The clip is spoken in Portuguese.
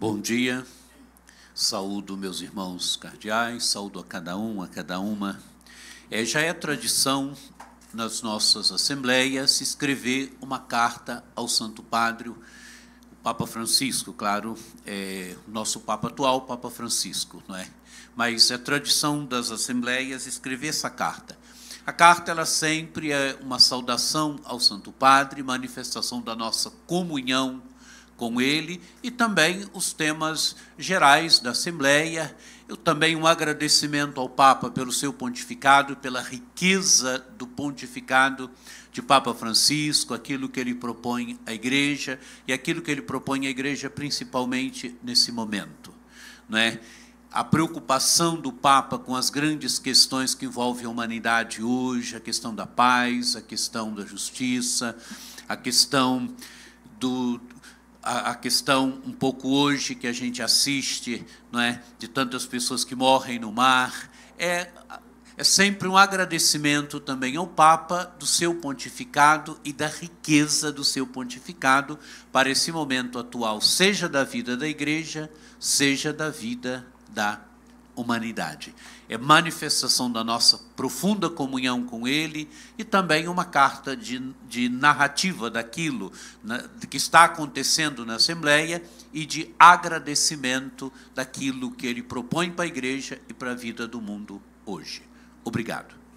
Bom dia, saúdo meus irmãos cardeais, saúdo a cada um, a cada uma. É, já é tradição nas nossas assembleias escrever uma carta ao Santo Padre, o Papa Francisco, claro, é, nosso Papa atual, Papa Francisco, não é? Mas é tradição das assembleias escrever essa carta. A carta ela sempre é uma saudação ao Santo Padre, manifestação da nossa comunhão com ele e também os temas gerais da Assembleia. Eu também um agradecimento ao Papa pelo seu pontificado, pela riqueza do pontificado de Papa Francisco, aquilo que ele propõe à Igreja e aquilo que ele propõe à Igreja principalmente nesse momento, não é? a preocupação do Papa com as grandes questões que envolvem a humanidade hoje, a questão da paz, a questão da justiça, a questão do, a, a, questão um pouco hoje que a gente assiste, não é, de tantas pessoas que morrem no mar, é é sempre um agradecimento também ao Papa do seu pontificado e da riqueza do seu pontificado para esse momento atual, seja da vida da Igreja, seja da vida da humanidade. É manifestação da nossa profunda comunhão com Ele e também uma carta de, de narrativa daquilo na, né, que está acontecendo na Assembleia e de agradecimento daquilo que Ele propõe para a igreja e para a vida do mundo hoje. Obrigado.